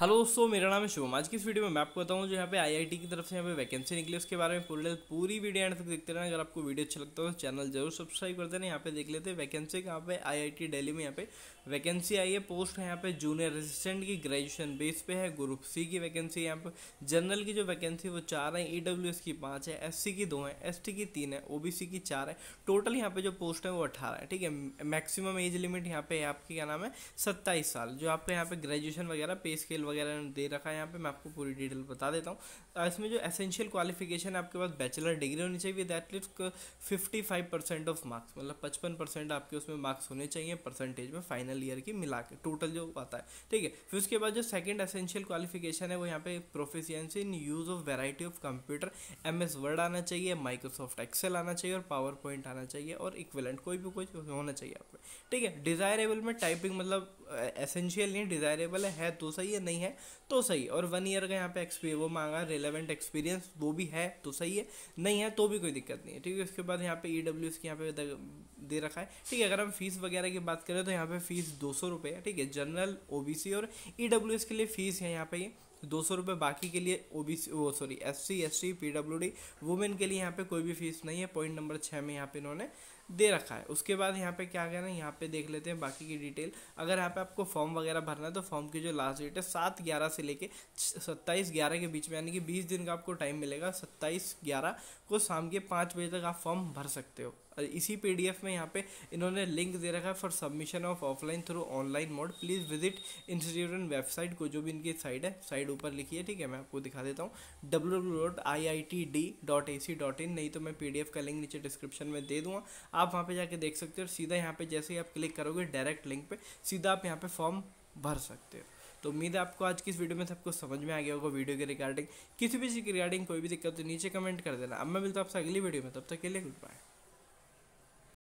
hello दोस्तों मेरा नाम है शुभम आज की इस वीडियो में मैं आपको बताऊं जो यहाँ पे आईआईटी की तरफ से यहाँ पे वैकेंसी निकली उसके बारे में पूरे पूरी वीडियो एंड तक देखते रहना अगर आपको वीडियो अच्छा लगता हो तो चैनल जरूर सब्सक्राइब कर देना यहाँ पे देख लेते हैं वैकेंसी कहाँ पे आईआईटी दिल्ली में यहाँ पे वैकेंसी आई है पोस्ट है यहाँ पे जूनियर असिस्टेंट की ग्रेजुएशन बेस पे है ग्रुप सी की वैकेंसी यहाँ पर जनरल की जो वैकेंसी वो चार है ई की पाँच है एस की दो है एस की तीन है ओ की चार है टोटल यहाँ पे जो पोस्ट है वो अठारह है ठीक है मैक्सिमम एज लिमिट यहाँ पे आपके क्या नाम है सत्ताईस साल जो आपका यहाँ पे ग्रेजुएशन वगैरह पे स्केल वगैरह दे रखा है यहाँ पे मैं आपको पूरी डिटेल बता देता हूँ इसमें जो एसेंशियल क्वालिफिकेशन है आपके पास बैचलर डिग्री होनी चाहिए that least fifty five percent of marks मतलब पचपन परसेंट आपके उसमें मार्क्स होने चाहिए परसेंटेज में फाइनल ईयर की मिला के टोटल जो आता है ठीक है फिर उसके बाद जो सेकेंड एसेंशियल क्वालिफिकेशन है वो यहाँ पे proficiency in use of variety of computer M S Word आना चाहिए माइक्रोसॉफ्ट एक्सेल आना चाहिए और पावर पॉइंट आना चाहिए और इक्विलेंट कोई भी कुछ होना चाहिए आपको ठीक है डिज़ायरेबल में टाइपिंग मतलब एसेंशियल नहीं डिज़ायरेबल है तो सही है नहीं नहीं है तो सही और वन ईयर का यहाँ पे एक्सपीरियंस वो मांगा रिलेवेंट एक्सपीरियंस वो भी है तो सही है नहीं है तो भी कोई दिक्कत नहीं है ठीक है उसके बाद यहाँ पे ई e डब्ल्यू की यहाँ पे दे रखा है ठीक है अगर हम फीस वगैरह की बात करें तो यहाँ पे फीस दो सौ रुपये है ठीक है जनरल ओ बी सी और ई डब्ल्यू एस के लिए फ़ीस है यहाँ पे ये दो सौ रुपये बाकी के लिए ओ बी सी वो sorry S C S C P W D women के लिए यहाँ पे कोई भी फीस नहीं है पॉइंट नंबर छः में यहाँ पे इन्होंने दे रखा है उसके बाद यहाँ पे क्या करना है यहाँ पे देख लेते हैं बाकी की डिटेल अगर यहाँ पे आपको फॉर्म वगैरह भरना है तो फॉर्म की जो लास्ट डेट है सात ग्यारह से लेके सत्ताईस ग्यारह के बीच में यानी कि बीस दिन का आपको टाइम मिलेगा सत्ताईस ग्यारह को शाम के पाँच बजे तक आप फॉर्म भर सकते हो और इसी पी में यहाँ पे इन्होंने लिंक दे रखा है for submission of offline through online mode please visit institute and website को जो भी इनकी साइट है साइट ऊपर लिखी है ठीक है मैं आपको दिखा देता हूँ W dot I I T D dot A C dot in नहीं तो मैं पी का लिंक नीचे डिस्क्रिप्शन में दे दूँगा आप वहाँ पे जाके देख सकते हो और सीधा यहाँ पे जैसे ही आप क्लिक करोगे डायरेक्ट लिंक पे सीधा आप यहाँ पे फॉर्म भर सकते हो तो उम्मीद है आपको आज की इस वीडियो में सबको समझ में आ गया होगा वीडियो के रिगार्डिंग किसी भी चीज़ की रिगार्डिंग कोई भी दिक्कत हो तो नीचे कमेंट कर देना अब मैं मिलता हूँ आपसे अगली वीडियो में तब तक के लिए गुड बाय